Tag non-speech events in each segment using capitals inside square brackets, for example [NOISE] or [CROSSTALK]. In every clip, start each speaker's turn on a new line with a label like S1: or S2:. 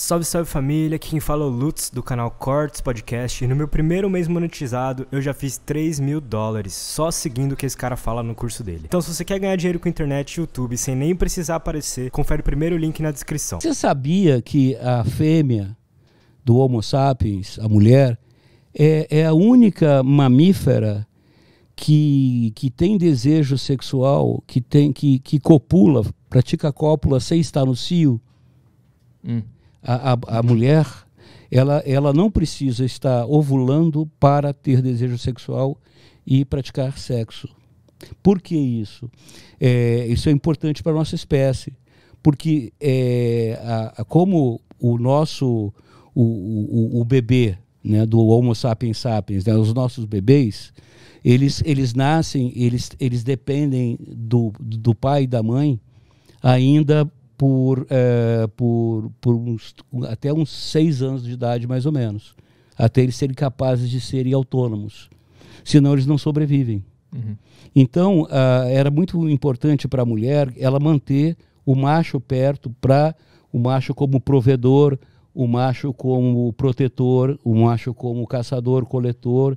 S1: Salve, salve família, aqui quem fala é o Lutz do canal Cortes Podcast e no meu primeiro mês monetizado eu já fiz 3 mil dólares só seguindo o que esse cara fala no curso dele. Então se você quer ganhar dinheiro
S2: com internet e YouTube sem nem precisar aparecer, confere o primeiro link na descrição. Você sabia que a fêmea do Homo sapiens, a mulher, é, é a única mamífera que, que tem desejo sexual, que, tem, que, que copula, pratica cópula sem estar no cio? Hum a, a, a mulher ela, ela não precisa estar ovulando para ter desejo sexual e praticar sexo. Por que isso? É, isso é importante para a nossa espécie, porque é, a, a, como o nosso o, o, o, bebê né, do Homo sapiens sapiens, né, os nossos bebês, eles, eles nascem, eles, eles dependem do, do pai e da mãe ainda por, eh, por, por uns, até uns seis anos de idade, mais ou menos, até eles serem capazes de serem autônomos. Senão eles não sobrevivem. Uhum. Então, uh, era muito importante para a mulher ela manter o macho perto para o macho como provedor, o macho como protetor, o macho como caçador, coletor,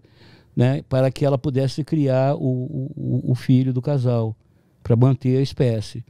S2: né, para que ela pudesse criar o, o, o filho do casal para manter a espécie.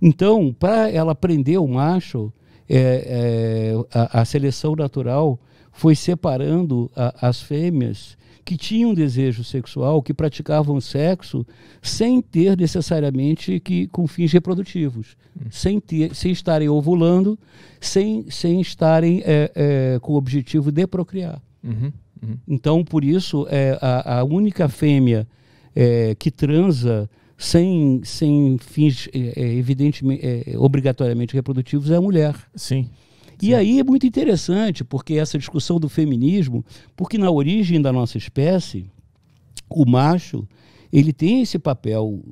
S2: Então, para ela prender o macho, é, é, a, a, seleção natural foi separando a, as fêmeas que tinham desejo sexual, que praticavam sexo sem ter necessariamente que com fins reprodutivos, hum. sem, ter, sem estarem ovulando, sem, sem estarem é, é, com o objetivo de procriar. Uhum, uhum. Então, por isso, é, a, a única fêmea é, que transa sem, sem fins é, é evidentemente, é, é, obrigatoriamente reprodutivos é a mulher. Sim. E Sim. aí é muito interessante, porque essa discussão do feminismo, porque na origem da nossa espécie, o macho, ele tem esse papel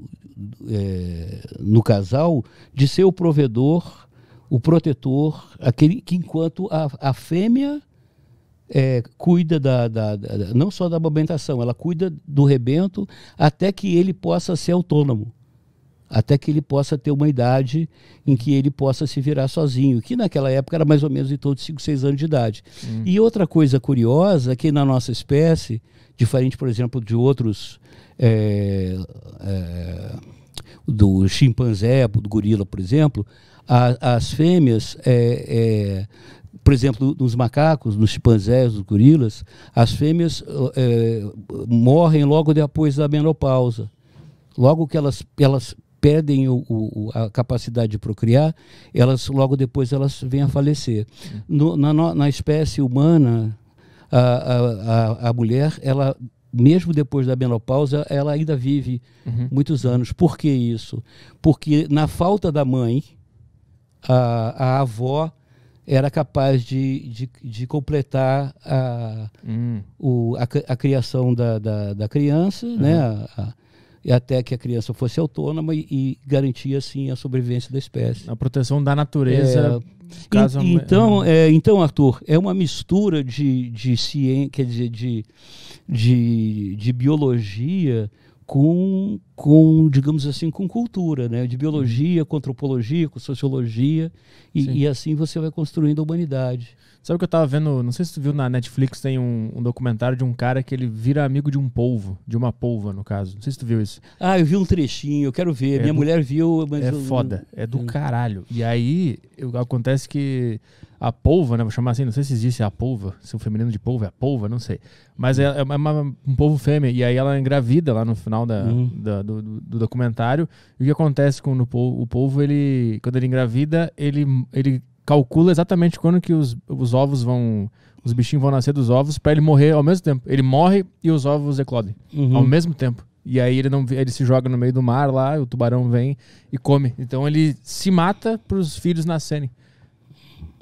S2: é, no casal de ser o provedor, o protetor, aquele que enquanto a, a fêmea é, cuida da, da, da, não só da amamentação, ela cuida do rebento até que ele possa ser autônomo, até que ele possa ter uma idade em que ele possa se virar sozinho, que naquela época era mais ou menos em torno de 5, 6 anos de idade. Hum. E outra coisa curiosa é que na nossa espécie, diferente, por exemplo, de outros. É, é, do chimpanzé, do gorila, por exemplo, a, as fêmeas é, é por exemplo, nos macacos, nos chimpanzés, nos gorilas, as fêmeas é, morrem logo depois da menopausa. Logo que elas, elas perdem o, o, a capacidade de procriar, elas logo depois elas vêm a falecer. No, na, na, espécie humana, a, a, a, mulher, ela mesmo depois da menopausa, ela ainda vive uhum. muitos anos. Por que isso? Porque na falta da mãe, a, a avó era capaz de, de, de completar a, hum. o, a, a, criação da, da, da criança, uhum. né? A, a, até que a criança fosse autônoma e, e garantia assim a sobrevivência da espécie. A proteção da natureza. É, caso... In, então, é, então, Arthur, é uma mistura de, de ciência, quer dizer, de, de, de biologia com, com digamos assim, com cultura, né? de biologia, com antropologia, com sociologia, e, e assim você vai construindo a
S1: humanidade. Sabe o que eu tava vendo? Não sei se tu viu na Netflix, tem um, um, documentário de um cara que ele vira amigo de um polvo, de uma polva, no caso. Não sei se tu viu isso. Ah, eu vi um trechinho, eu quero ver. É Minha do... mulher viu, mas. É eu... foda, é do hum. caralho. E aí eu, acontece que a polva, né? Vou chamar assim, não sei se existe a polva, se o feminino de polva é a polva, não sei. Mas é, é uma, um polvo fêmea. E aí ela engravida lá no final da, uhum. da do, do, documentário. E o que acontece com o polvo? O polvo, ele, quando ele engravida, ele, ele calcula exatamente quando que os, os ovos vão. Os bichinhos vão nascer dos ovos para ele morrer ao mesmo tempo. Ele morre e os ovos eclodem uhum. ao mesmo tempo. E aí ele não ele se joga no meio do mar lá, o tubarão vem
S2: e come. Então ele se mata para os filhos nascerem.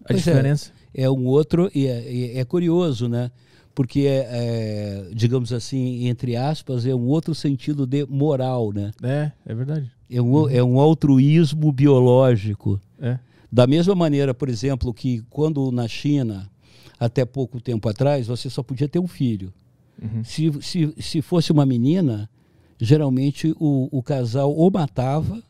S1: A pois é. diferença.
S2: É, é, um outro, e é, é, curioso, né? Porque é, é, digamos assim, entre aspas, é um outro sentido de moral, né? É, é verdade. É um, é um altruísmo biológico. É. Da mesma maneira, por exemplo, que quando na China, até pouco tempo atrás, você só podia ter um filho. Uhum. Se, se, se fosse uma menina, geralmente o, o casal ou matava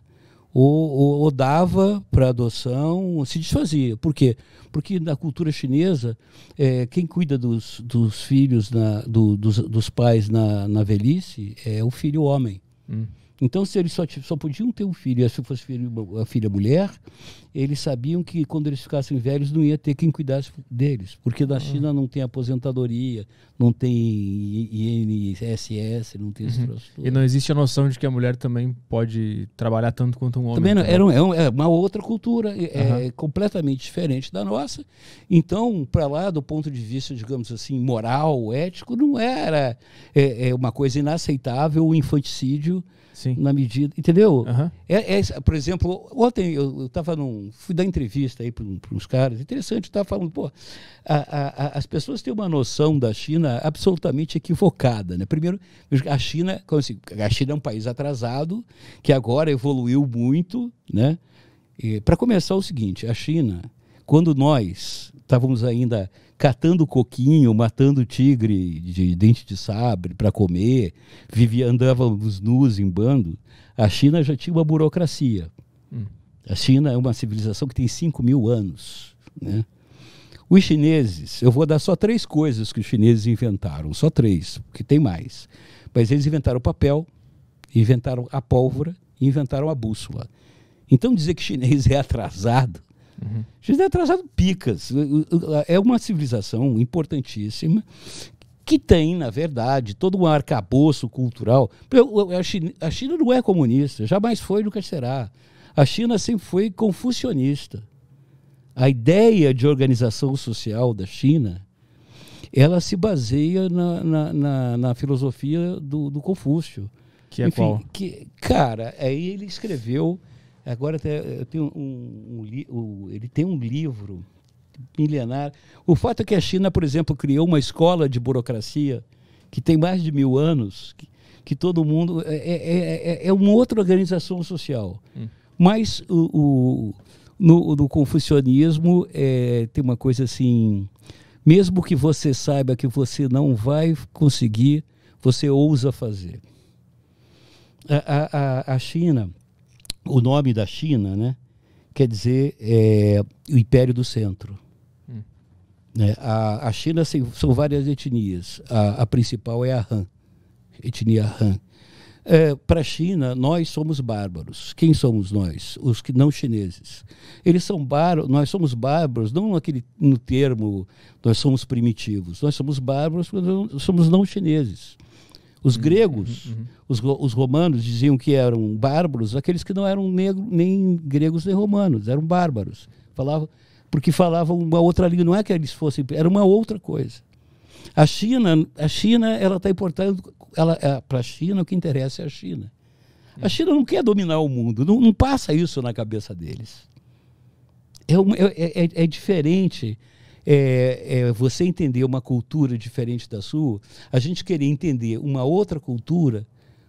S2: ou, ou, ou dava para adoção, ou se desfazia. Por quê? Porque na cultura chinesa, é, quem cuida dos, dos filhos, na, do, dos, dos pais na, na velhice, é o filho homem. Hum. Então, se eles só, só podiam ter um filho, se fosse filho, a filha mulher, eles sabiam que quando eles ficassem velhos não ia ter quem cuidasse deles, porque na ah. China não tem aposentadoria, não tem INSS, não tem uhum. E não
S1: existe a noção de que a mulher também pode trabalhar tanto quanto um homem. Também não, né? era, é, um,
S2: é uma outra cultura, é uhum. completamente diferente da nossa. Então, para lá, do ponto de vista, digamos assim, moral, ético, não era é, é uma coisa inaceitável o infanticídio Sim. na medida. Entendeu? Uhum. É, é, por exemplo, ontem eu estava num. fui dar entrevista aí para uns caras. Interessante, estava falando, pô, a, a, as pessoas têm uma noção da China absolutamente equivocada. Né? Primeiro, a China, assim, a China é um país atrasado, que agora evoluiu muito. Né? Para começar, o seguinte: a China, quando nós estávamos ainda catando coquinho, matando tigre de dente de sabre para comer, vivia, andávamos nus em bando, a China já tinha uma burocracia. Hum. A China é uma civilização que tem 5 mil anos. Né? Os chineses, eu vou dar só três coisas que os chineses inventaram, só três, porque tem mais. Mas eles inventaram o papel, inventaram a pólvora, inventaram a bússola. Então dizer que chinês é [LAUGHS] atrasado Uhum. x é traçado picas. É uma civilização importantíssima que tem, na verdade, todo um arcabouço cultural. A China não é comunista, jamais foi, e nunca será. A China sempre foi confucionista. A ideia de organização social da China ela se baseia na, na, na, na filosofia do, do, Confúcio. Que é Enfim, qual? Que, cara, aí ele escreveu Agora eu tenho um, um, um, ele tem um livro milenar. O fato é que a China, por exemplo, criou uma escola de burocracia que tem mais de mil anos, que, que todo mundo é é, é, é, é, uma outra organização social. Hum. Mas o, o no, no, confucionismo é, tem uma coisa assim, mesmo que você saiba que você não vai conseguir, você ousa fazer. A, a, a China o nome da China, né? Quer dizer é, o Império do Centro. Hum. Né, a, a, China assim, são várias etnias. A, a, principal é a Han, etnia Han. É, Para a China, nós somos bárbaros. Quem somos nós? Os que não chineses. Eles são bárbaros, nós somos bárbaros, não naquele, no termo nós somos primitivos. Nós somos bárbaros porque somos não chineses. Os uhum, gregos, uhum, uhum. Os, os, romanos diziam que eram bárbaros, aqueles que não eram negros, nem gregos nem romanos, eram bárbaros. Falavam, porque falavam uma outra língua, não é que eles fossem, era uma outra coisa. A China, a China, ela está importando, é, para a China o que interessa é a China. A uhum. China não quer dominar o mundo, não, não passa isso na cabeça deles. é, um, é, é, é diferente é, é, você entender uma cultura diferente da sua, a gente querer entender uma outra cultura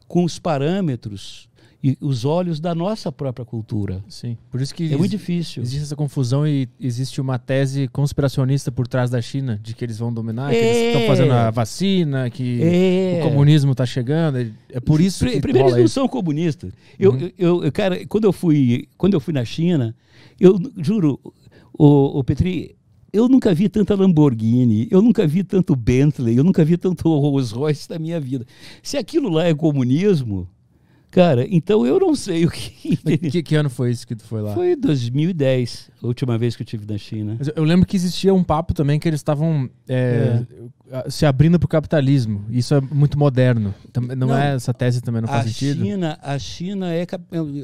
S2: com os parâmetros e os olhos da nossa própria cultura. Sim. Por
S1: isso que é muito difícil. Existe essa confusão e existe uma tese conspiracionista por trás da China de que eles vão dominar, é. que eles estão é. fazendo a vacina, que é. o comunismo está chegando. É,
S2: é por isso que primeiro eles não isso. são comunistas. Eu, uhum. eu, eu, cara, quando eu fui, quando eu fui na China, eu juro, o, o Petri, eu nunca vi tanta Lamborghini, eu nunca vi tanto Bentley, eu nunca vi tanto [LAUGHS] Rolls Royce na minha vida. Se aquilo lá é comunismo, cara, então eu não sei o que. [LAUGHS] que, que ano foi isso que tu foi lá? Foi 2010, a última vez que eu tive na China.
S1: Eu lembro que existia um papo também que eles estavam é, é. se abrindo para o capitalismo. Isso é muito
S2: moderno. Não, não, é essa tese também não faz a sentido? China, a China é, é,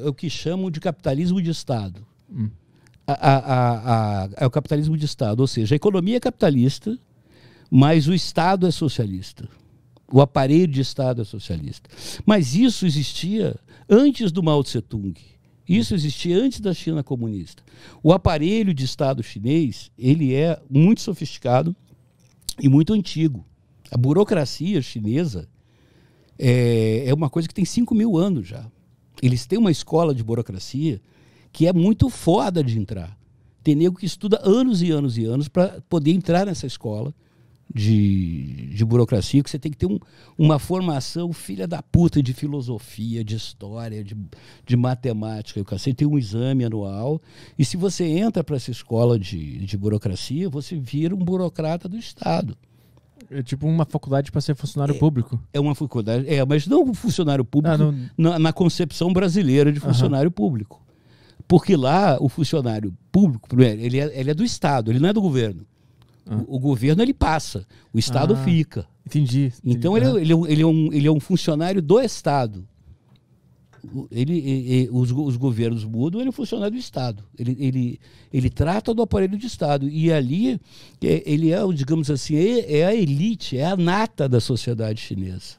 S2: é o que chamam de capitalismo de Estado. Hum a, a, é o capitalismo de Estado, ou seja, a economia é capitalista, mas o Estado é socialista. O aparelho de Estado é socialista. Mas isso existia antes do Mao Tse Tung. Isso existia antes da China comunista. O aparelho de Estado chinês ele é muito sofisticado e muito antigo. A burocracia chinesa é, é uma coisa que tem 5 mil anos já. Eles têm uma escola de burocracia que é muito foda de entrar. Tem nego que estuda anos e anos e anos para poder entrar nessa escola de, de burocracia, que você tem que ter um, uma formação filha da puta de filosofia, de história, de, de matemática. Você tem um exame anual. E se você entra para essa escola de, de burocracia, você vira um burocrata do Estado. É tipo uma faculdade para ser funcionário é, público. É uma faculdade, é, mas não funcionário ah, público ah, não... Na, na, concepção brasileira de funcionário uhum. público. Porque lá o funcionário público, primeiro, ele é, ele é do Estado, ele não é do governo. Ah. O, o, governo ele passa, o Estado ah, fica. Entendi. entendi. Então ele, é, ele, é ele, é um, ele é um funcionário do Estado. Ele, ele, os, os governos mudam, ele é funcionário do Estado. Ele, ele, ele trata do aparelho de Estado. E ali, é, ele é, digamos assim, é a elite, é a nata da sociedade chinesa.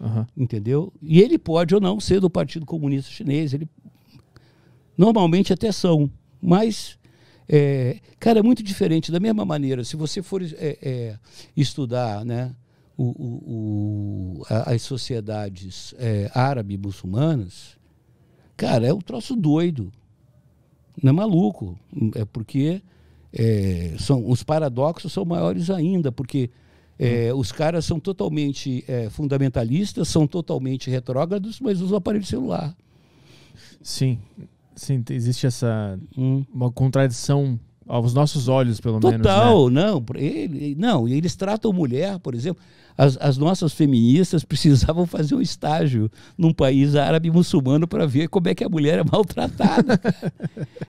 S2: Uhum. Entendeu? E ele pode ou não ser do Partido Comunista Chinês, ele, Normalmente até são, mas, é, cara, é muito diferente. Da mesma maneira, se você for é, é estudar né, o, o, o, a, as sociedades é, árabe-muçulmanas, cara, é um troço doido. Não é maluco. É porque é, são, os paradoxos são maiores ainda, porque é, hum. os caras são totalmente é, fundamentalistas, são totalmente retrógrados, mas usam aparelho celular. Sim. Sim, existe essa hum. uma contradição aos nossos olhos, pelo né? Total, menos. Total, né? não. Ele, não, eles tratam mulher, por exemplo. As, as, nossas feministas [LAUGHS] precisavam fazer um estágio num país árabe muçulmano para ver como é que a mulher é maltratada. [LAUGHS]